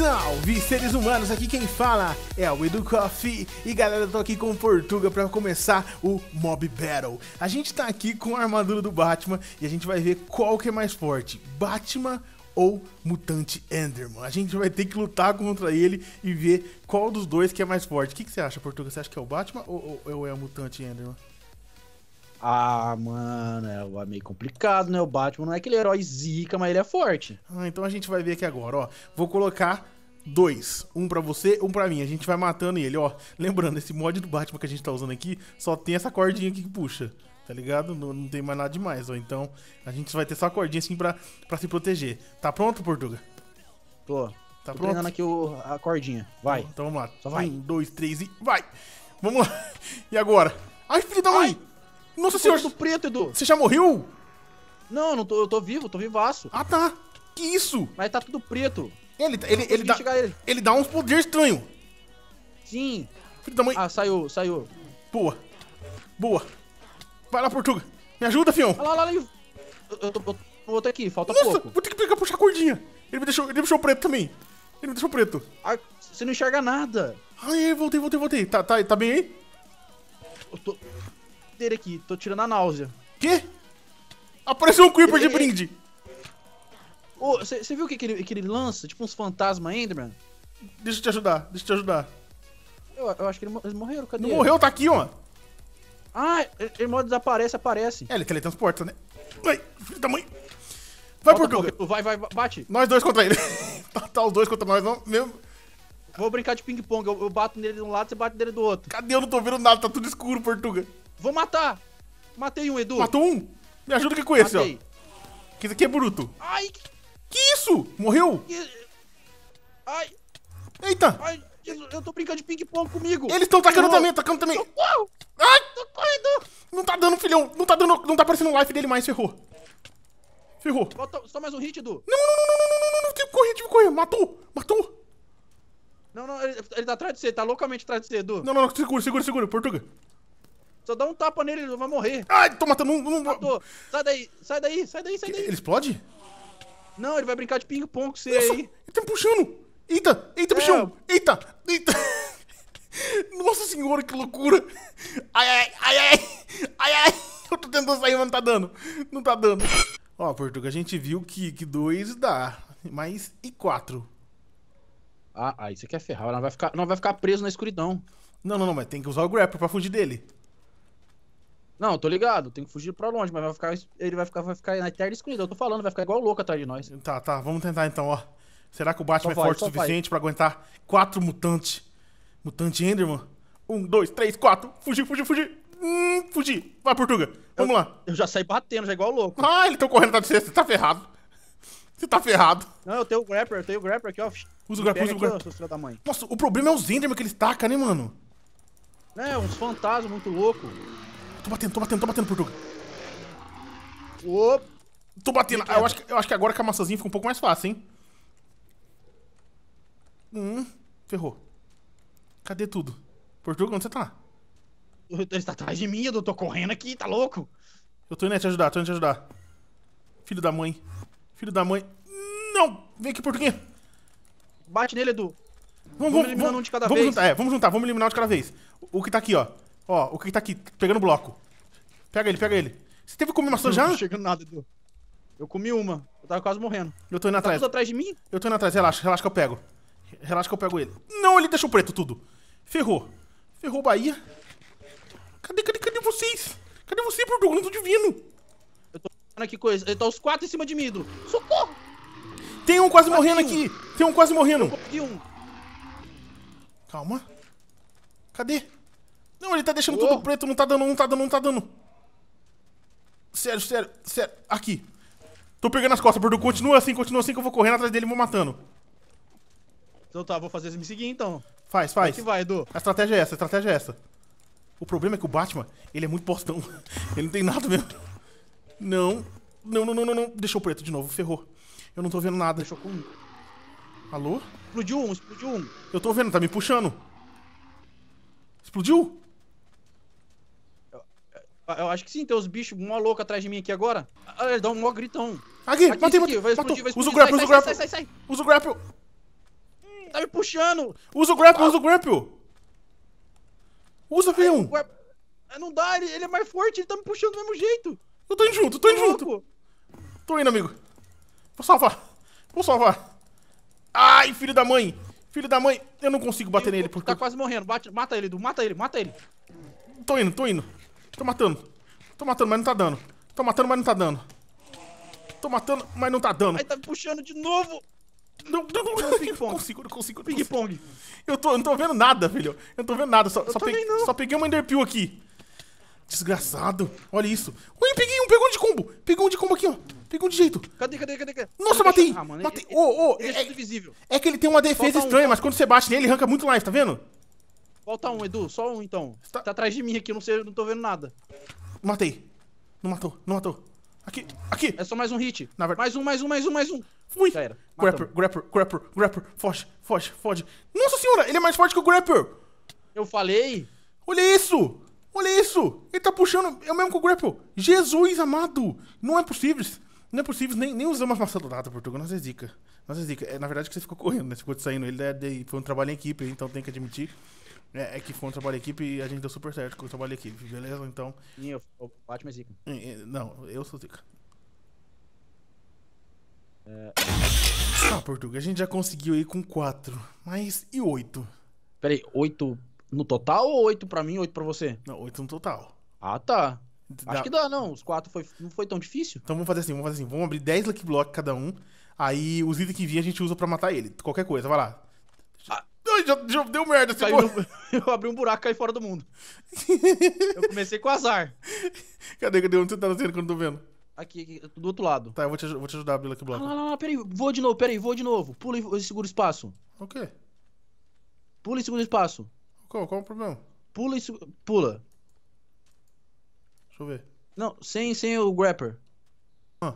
Salve seres humanos, aqui quem fala é o Edu Coffee e galera, eu tô aqui com o Portuga para começar o Mob Battle. A gente tá aqui com a armadura do Batman e a gente vai ver qual que é mais forte, Batman ou Mutante Enderman. A gente vai ter que lutar contra ele e ver qual dos dois que é mais forte. O que, que você acha, Portuga? Você acha que é o Batman ou, ou, ou é o Mutante Enderman? Ah, mano, é meio complicado, né? O Batman não é aquele herói zica, mas ele é forte. Ah, então a gente vai ver aqui agora, ó. Vou colocar dois. Um pra você, um pra mim. A gente vai matando ele, ó. Lembrando, esse mod do Batman que a gente tá usando aqui só tem essa cordinha aqui que puxa. Tá ligado? Não, não tem mais nada demais, ó. Então a gente vai ter só a cordinha assim pra, pra se proteger. Tá pronto, Portuga? Tô. Tá Tô pronto? treinando aqui o, a cordinha. Vai. Então, então vamos lá. Só vai. Um, dois, três e vai. Vamos lá. E agora? Ai, filho da mãe! Ai. Nossa senhora. Você preto, Edu. Você já morreu? Não, não tô, eu tô vivo, tô vivaço. Ah, tá. Que isso? Mas tá tudo preto. Ele, ele, ele, dá, ele. ele dá uns poderes estranhos. Sim. Filho da mãe. Ah, saiu, saiu. Boa. Boa. Vai lá, Portuga. Me ajuda, fião. Olha lá, olha lá. Eu, tô eu, eu vou falta Nossa, pouco. vou ter que pegar, puxar a cordinha. Ele me deixou, ele me deixou preto também. Ele me deixou preto. Ah, você não enxerga nada. Ai, voltei, voltei, voltei. Tá, tá, tá bem aí? Eu tô dele aqui. Tô tirando a náusea. Quê? Apareceu um Creeper ele, de é, é. brinde. Você oh, viu o que, que, ele, que ele lança? Tipo uns fantasma Enderman? Deixa eu te ajudar, deixa eu te ajudar. Eu, eu acho que ele, eles morreram, cadê? Não ele? morreu, tá aqui, ó. Ah, ele, ele morre, desaparece, aparece. É, ele teletransporta, né? Ai, filho da mãe. Vai, Volta, vai, vai, bate. Nós dois contra ele. tá, tá, os dois contra nós, não, mesmo. Vou brincar de ping-pong, eu, eu, bato nele de um lado, você bate nele do outro. Cadê? Eu não tô vendo nada, tá tudo escuro, Portuga. Vou matar. Matei um, Edu. Matou um? Me ajuda que com esse, Matei. ó. Que isso aqui é bruto. Ai. Que isso? Morreu? Que... Ai. Eita. Ai, eu tô brincando de ping-pong comigo. Eles estão tacando também, tacando também. Socorro. Ai. Tô correndo. Não tá dando, filhão. Não tá dando, não tá aparecendo o life dele mais, ferrou. Ferrou. Volta, só mais um hit, Edu. Não, não, não, não, não, não, não, não. Tem correr, que correr. Matou, matou. Não, não, ele, ele tá atrás de você, tá loucamente atrás de você, Edu. Não, não, não, segura, segura, segura, Portuga. Só dá um tapa nele, ele vai morrer. Ai, tô matando um. um... Matou. Sai daí, sai daí, sai daí, sai daí. Ele explode? Não, ele vai brincar de ping-pong com você Nossa, aí. Ele tá me puxando. Eita, eita, é. bichão. Eita, eita. Nossa senhora, que loucura. Ai, ai, ai, ai. Ai, ai. Eu tô tentando sair, mas não tá dando. Não tá dando. Ó, Portuga, a gente viu que, que dois dá. Mas e quatro? Ah, aí você quer ferrar. Não vai ficar, não vai ficar preso na escuridão. Não, não, não, mas tem que usar o grapple pra fugir dele. Não, tô ligado, tem que fugir pra longe, mas vai ficar, ele vai ficar, vai ficar na terra escondida. Eu tô falando, vai ficar igual louco atrás de nós. Tá, tá, vamos tentar então, ó. Será que o Batman só então é vai, forte o então suficiente vai. pra aguentar quatro mutantes? Mutante Enderman? Um, dois, três, quatro. Fugir, fugir, fugir. Hum, fugir. Vai, Portuga. Vamos eu, lá. Eu já saí batendo, já é igual louco. Ah, ele tá correndo atrás de você. Você tá ferrado. Você tá ferrado. Não, eu tenho o Grapper, eu tenho o Grapper aqui, ó. Usa o Grapper, usa o Grapper. Nossa, o problema é os Enderman que eles tacam, né, mano? É, uns fantasmas muito loucos. Tô batendo, tô batendo, tô batendo, Portuga. Opa! Tô batendo. eu, acho que, eu acho que agora com a maçãzinha fica um pouco mais fácil, hein? Hum, ferrou. Cadê tudo? Portuga, onde você tá? Ele tá atrás de mim, eu tô correndo aqui, tá louco? Eu tô indo te ajudar, tô indo te ajudar. Filho da mãe. Filho da mãe. Não! Vem aqui, Portuguinha. Bate nele, Edu. Vamos, vamos, vamos eliminar vamos, um de cada vamos vez. Juntar, é, vamos juntar, vamos eliminar um de cada vez. O que tá aqui, ó. Ó, o que tá aqui, pegando bloco. Pega ele, pega ele. Você teve comer maçã já? Não chegando nada, Edu. Eu comi uma. Eu tava quase morrendo. Eu tô indo tá atrás. Tá atrás de mim? Eu tô indo atrás, relaxa, relaxa que eu pego. Relaxa que eu pego ele. Não, ele deixou preto tudo. Ferrou. Ferrou Bahia. Cadê, cadê, cadê vocês? Cadê você, Portugal divino? Eu tô fazendo aqui coisa. Ele tá os quatro em cima de mim, Edu. Socorro! Tem um quase tá morrendo aqui. Tem um quase morrendo. Eu um. Calma. Cadê? Não, ele tá deixando oh. tudo preto, não tá dando, não tá dando, não tá dando. Sério, sério, sério. Aqui. Tô pegando as costas, Bordu. Continua assim, continua assim que eu vou correndo atrás dele e vou matando. Então tá, vou fazer eles me seguir então. Faz, é faz. Como que vai, Edu? A estratégia é essa, a estratégia é essa. O problema é que o Batman, ele é muito postão. ele não tem nada mesmo. Não. Não, não, não, não, não. Deixou preto de novo, ferrou. Eu não tô vendo nada. Deixou com. Alô? Explodiu um, explodiu um. Eu tô vendo, tá me puxando. Explodiu? Ah, eu acho que sim, tem os bichos mó louca atrás de mim aqui agora. Ah, ele dá um mó gritão. Aqui, aqui matei, matei. explodir, explodir. Usa o grapple, usa o grapple. Sai, sai, sai, Usa o grapple. Tá me puxando. Usa o grapple, ah. usa o grapple. Usa, filho. Ah, não dá, ele, ele, é mais forte, ele tá me puxando do mesmo jeito. Eu tô indo junto, tô tá indo junto. Louco. Tô indo, amigo. Vou salvar. Vou salvar. Ai, filho da mãe. Filho da mãe. Eu não consigo bater eu, nele. Porque... Tá quase morrendo. Bate, mata ele, Du. Mata ele, mata ele. Tô indo, tô indo. Tô matando. Tô matando, mas não tá dando. Tô matando, mas não tá dando. Tô matando, mas não tá dando. Ai, tá me puxando de novo. Não, não, não, não, consigo, não consigo. Ping pong. Eu, tô, eu não tô vendo nada, filho, Eu não tô vendo nada. Só, só, peguei, só peguei uma enderpeel aqui. Desgraçado. Olha isso. Ui, peguei um. Pegou um de combo. Pegou um de combo aqui, ó. Pegou um de jeito. Cadê, cadê, cadê? cadê? Nossa, matei. Ah, matei. Ô, ô. Oh, oh, é, é, é, que ele tem uma defesa Falta estranha, um, mas quando você bate nele, ele arranca muito life, tá vendo? Falta um, Edu, só um então. Tá, tá atrás de mim aqui, eu não sei, eu não tô vendo nada. Matei. Não matou, não matou. Aqui, aqui. É só mais um hit. Na verdade. Mais um, mais um, mais um, mais um. Fui. Grapper, grapper, grapper, grapper. Foge, foge, foge. Nossa senhora, ele é mais forte que o grapper. Eu falei. Olha isso. Olha isso. Ele tá puxando. É o mesmo que o grapper. Jesus amado. Não é possível. Não é possível, nem, nem usamos maçã do nada, Portugal. Nossa, é zica. Nossa, é zica. É, na verdade, que você ficou correndo, né? Você ficou saindo. Ele é, foi um trabalho em equipe, então tem que admitir. É, é, que foi um trabalho de equipe e a gente deu super certo com o trabalho de equipe, beleza? Então. Sim, eu, o Batman zica. É, é, não, eu sou zica. É... Ah, Portuga, a gente já conseguiu ir com 4. Mas e 8? Peraí, 8 no total ou 8 pra mim e 8 pra você? Não, 8 no total. Ah, tá. Dá. Acho que dá, não. Os 4 foi, não foi tão difícil. Então vamos fazer assim, vamos fazer assim. Vamos abrir 10 Lucky blocks cada um. Aí os itens que vinha a gente usa pra matar ele. Qualquer coisa, vai lá já, já deu merda. Caiu no... Eu abri um buraco e caí fora do mundo. eu comecei com azar. Cadê, cadê? Onde você tá nascendo que eu não tô vendo? Aqui, aqui, do outro lado. Tá, eu vou te, vou te ajudar a abrir aqui o ah, bloco. Ah, não, não, peraí. Vou de novo, peraí, vou de novo. Pula e segura o espaço. O quê? Pula e segura o espaço. Qual, qual é o problema? Pula e segura... Pula. Deixa eu ver. Não, sem, sem o grapper. Ah.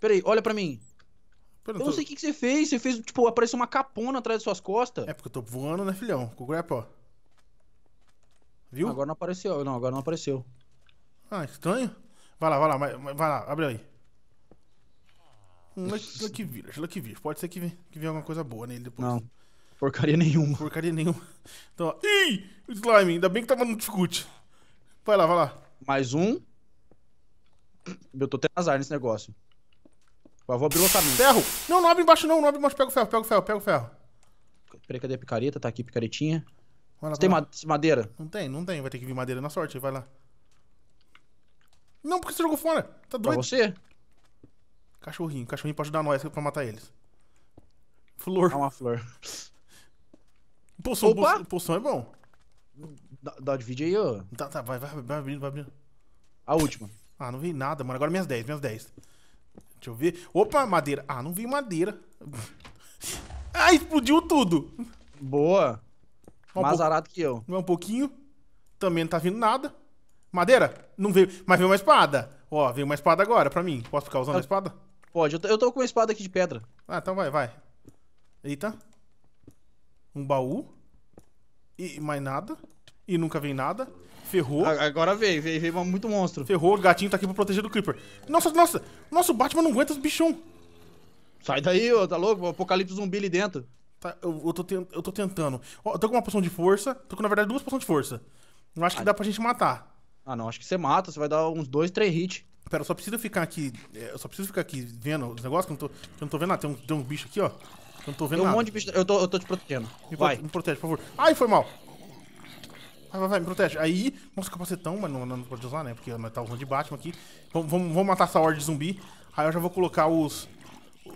Peraí, olha pra mim. Eu não sei o que, que, você fez. Você fez, tipo, apareceu uma capona atrás das suas costas. É porque eu tô voando, né, filhão? Com o grapple, ó. Viu? Agora não apareceu. Não, agora não apareceu. Ah, estranho. Vai lá, vai lá, vai, vai lá, abre aí. Um Lucky Village, Lucky Village. Pode ser que, que venha alguma coisa boa nele depois. Não. Porcaria nenhuma. Porcaria nenhuma. Então, ó. Ih! Slime, ainda bem que tava no dificulte. Vai lá, vai lá. Mais um. Eu tô tendo azar nesse negócio. Eu vou abrir o lançamento. Ferro! Não, não abre embaixo não, não abre embaixo. Pega o ferro, pega o ferro, pega o ferro. Peraí, cadê a picareta? Tá aqui, picaretinha. Lá, tem lá. madeira? Não tem, não tem. Vai ter que vir madeira na sorte, vai lá. Não, porque você jogou fora. Tá doido. Pra você? Cachorrinho, cachorrinho pode ajudar nós é pra matar eles. Flor. É uma flor. Poção, Opa! poção é bom. Dá, dá vídeo aí, ó. Tá, tá, vai, vai, vai abrindo, vai abrindo. A última. Ah, não vi nada, mano. Agora minhas 10, minhas 10. Deixa eu ver. Opa, madeira. Ah, não vi madeira. ah, explodiu tudo. Boa. Um Mais arado que eu. É um pouquinho. Também não tá vindo nada. Madeira? Não veio. Mas veio uma espada. Ó, veio uma espada agora pra mim. Posso ficar usando eu... a tá. espada? Pode. Eu tô, eu tô com uma espada aqui de pedra. Ah, então vai, vai. Eita. Um baú. E mais nada. E nunca vem nada. Ferrou. Agora veio, veio, veio muito monstro. Ferrou, o gatinho tá aqui pra proteger do Creeper. Nossa, nossa, nossa, o Batman não aguenta os bichão. Sai daí, ô, tá louco? Apocalipse zumbi ali dentro. Tá, eu, eu tô ten- eu tô tentando. Ó, eu tô com uma poção de força. Tô com, na verdade, duas poções de força. Não acho que dá pra gente matar. Ah, não, acho que você mata, você vai dar uns dois, três hits. Pera, eu só preciso ficar aqui. É, eu só preciso ficar aqui vendo os negócios que eu não tô, que eu não tô vendo nada. Tem um, tem um bicho aqui, ó. Eu não tô vendo Tem um nada. monte de bicho. Eu tô, eu tô te protegendo. Me, pro- Vai. me protege, por favor. Ai, foi mal. Vai, vai, vai, me protege. Aí, nossa, capacetão, mas não, não pode usar, né? Porque tá usando de Batman aqui. Vamos, vamos, matar essa horde de zumbi. Aí eu já vou colocar os,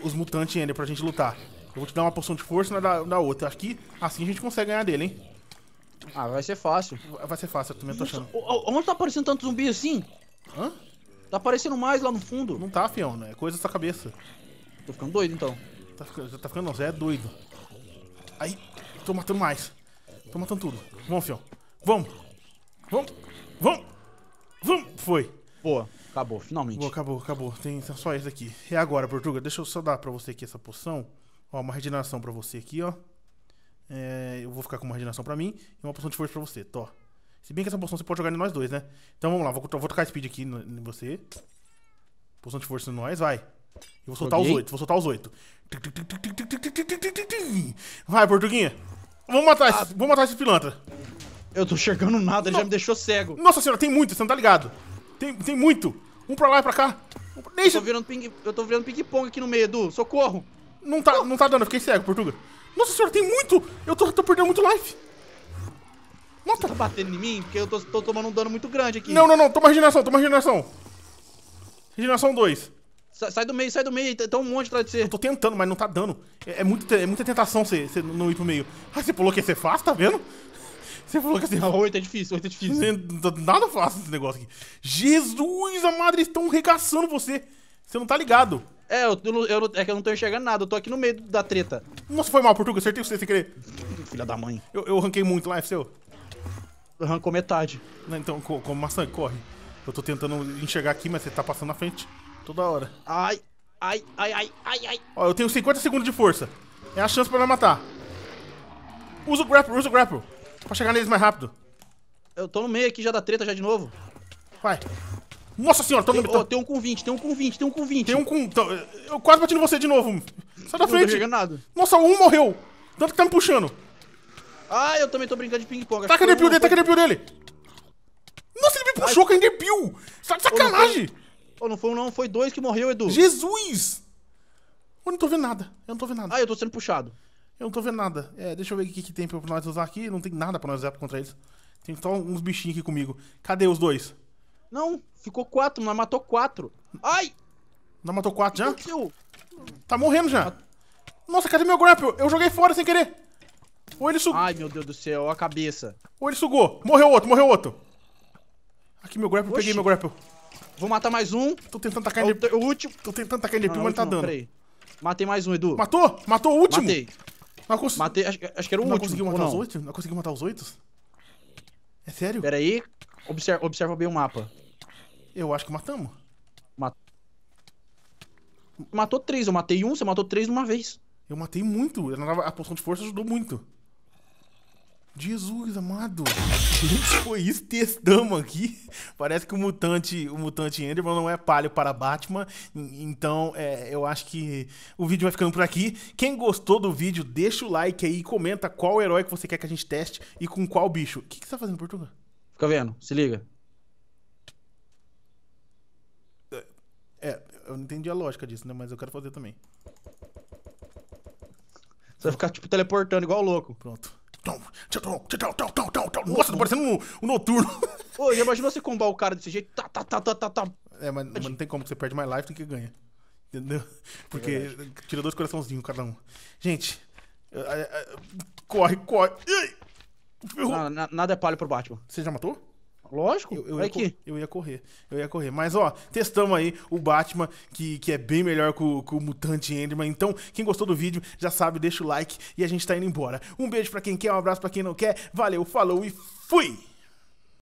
os mutantes ainda pra gente lutar. Eu vou te dar uma poção de força na é da, da outra. Acho que assim a gente consegue ganhar dele, hein? Ah, vai ser fácil. Vai ser fácil, eu também tô achando. onde tá aparecendo tanto zumbi assim? Hã? Tá aparecendo mais lá no fundo. Não tá, fião, né? É coisa da sua cabeça. Tô ficando doido, então. Tá, tá ficando não, Zé é doido. Aí, tô matando mais. Tô matando tudo. Vamos, fião. Vamos. Vamos. Vamos. Vamos. Foi. Boa. Acabou, finalmente. Boa, acabou, acabou. Tem só esse aqui. E agora, Portuga. Deixa eu só dar pra você aqui essa poção. Ó, uma regeneração pra você aqui, ó. É, eu vou ficar com uma regeneração pra mim e uma poção de força pra você. Tó. Se bem que essa poção você pode jogar em nós dois, né? Então vamos lá. Vou, vou tocar speed aqui em você. Poção de força em nós. Vai. Eu vou soltar Joguei. os oito. Vou soltar os oito. Vai, Portuguinha. Vamos matar, ah. esse, vamos matar esse pilantra. Eu tô enxergando nada, ele já me deixou cego. Nossa senhora, tem muito, você não tá ligado. Tem, tem muito. Um pra lá e pra cá. Um pra... Deixa. Eu tô virando ping-pong ping aqui no meio, Edu. Socorro. Não tá, oh. não tá dando, eu fiquei cego, Portuga. Nossa senhora, tem muito. Eu tô, tô perdendo muito life. Nossa. Você tá batendo em mim? Porque eu tô, tô, tomando um dano muito grande aqui. Não, não, não. Toma regeneração, toma regeneração. Regeneração 2. Sa sai do meio, sai do meio. Tem um monte atrás de você. Eu tô tentando, mas não tá dando. É, é, muito, é muita tentação você, você não ir pro meio. Ah, você pulou que você faz, tá vendo? Você falou que assim. Ah, oito é difícil, oito é difícil. Tá nada fácil esse negócio aqui. Jesus, a madre, estão regaçando você. Você não tá ligado. É, eu, eu, eu, é que eu não tô enxergando nada, eu tô aqui no meio da treta. Nossa, foi mal, Portuga, acertei você sem querer. Filha da mãe. Eu, eu ranquei muito lá, é seu? Arrancou metade. Não, então, como maçã, corre. Eu tô tentando enxergar aqui, mas você tá passando na frente toda hora. Ai, ai, ai, ai, ai, ai. Ó, eu tenho 50 segundos de força. É a chance pra ela matar. Usa o grapple, usa o grapple. Pra chegar neles mais rápido. Eu tô no meio aqui já da treta já de novo. Vai. Nossa senhora, tô tem, no... tem um com 20, tem um com 20, tem um com 20. Tem um com... Eu quase bati no você de novo. Sai da frente. Não nada. Nossa, um morreu. Tanto que tá me puxando. Ah, eu também tô brincando de ping-pong. Taca de pio dele, taca aquele dele. Nossa, ele me puxou Ai. com aquele é pio. Sai de sacanagem. Ô, não foi um não, foi dois que morreu, Edu. Jesus. Eu não tô vendo nada. Eu não tô vendo nada. Ah, eu tô sendo puxado. Eu não tô vendo nada. É, deixa eu ver o que, que tem pra nós usar aqui. Não tem nada pra nós usar contra eles. Tem só uns bichinhos aqui comigo. Cadê os dois? Não, ficou quatro, nós matou quatro. Ai! Nós matou quatro já? Meu. Tá morrendo já. Nossa, cadê meu grapple? Eu joguei fora sem querer. Ou ele sugou. Ai, meu Deus do céu, a cabeça. Ou ele sugou. Morreu outro, morreu outro. Aqui meu grapple, Oxi. peguei meu grapple. Vou matar mais um. Tô tentando tacar ele. É o último. Tô tentando tacar ele, mas ele tá dando. Peraí. Matei mais um, Edu. Matou? Matou o último? Matei. Mas Matei, acho, acho, que era o não último. Conseguiu matar os oito? Não conseguiu matar os oito? É sério? Pera aí, observa, observa bem o mapa. Eu acho que matamos. Mat... Matou três, eu matei um, você matou três de uma vez. Eu matei muito, a poção de força ajudou muito. Jesus amado. que foi isso, testamos aqui. Parece que o mutante, o mutante Enderman não é palho para Batman. Então, é, eu acho que o vídeo vai ficando por aqui. Quem gostou do vídeo, deixa o like aí e comenta qual herói que você quer que a gente teste e com qual bicho. O que, que você tá fazendo, Portugal? Fica vendo, se liga. É, eu não entendi a lógica disso, né? Mas eu quero fazer também. Você vai ficar, tipo, teleportando igual louco. Pronto. Nossa, tô parecendo um, um noturno. Ô, já imaginou você combar o cara desse jeito? Tá, tá, tá, tá, tá, tá. É, mas, mas não tem como, você perde mais life do que ganha. Entendeu? Porque é tira dois coraçãozinhos cada um. Gente, corre, corre. Não, nada é palha pro Batman. Você já matou? Lógico, eu, eu, ia aqui. eu ia correr. Eu ia correr. Mas, ó, testamos aí o Batman, que, que é bem melhor que o, Mutante Enderman. Então, quem gostou do vídeo, já sabe, deixa o like e a gente tá indo embora. Um beijo para quem quer, um abraço para quem não quer. Valeu, falou e fui!